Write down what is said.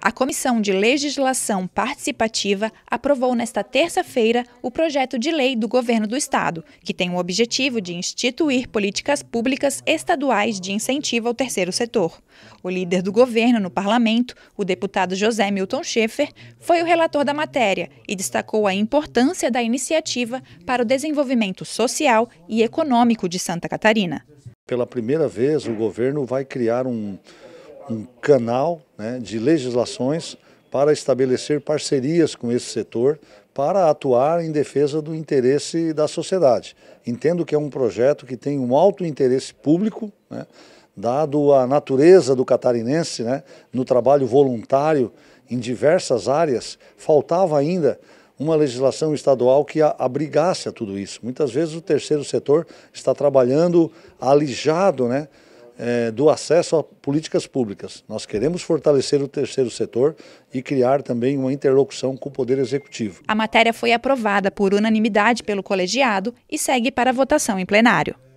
A Comissão de Legislação Participativa aprovou nesta terça-feira o projeto de lei do Governo do Estado, que tem o objetivo de instituir políticas públicas estaduais de incentivo ao terceiro setor. O líder do governo no parlamento, o deputado José Milton Schaefer, foi o relator da matéria e destacou a importância da iniciativa para o desenvolvimento social e econômico de Santa Catarina. Pela primeira vez, o governo vai criar um um canal né, de legislações para estabelecer parcerias com esse setor para atuar em defesa do interesse da sociedade. Entendo que é um projeto que tem um alto interesse público, né, dado a natureza do catarinense né, no trabalho voluntário em diversas áreas, faltava ainda uma legislação estadual que abrigasse a tudo isso. Muitas vezes o terceiro setor está trabalhando alijado, né? é, do acesso a políticas públicas. Nós queremos fortalecer o terceiro setor e criar também uma interlocução com o Poder Executivo. A matéria foi aprovada por unanimidade pelo colegiado e segue para votação em plenário.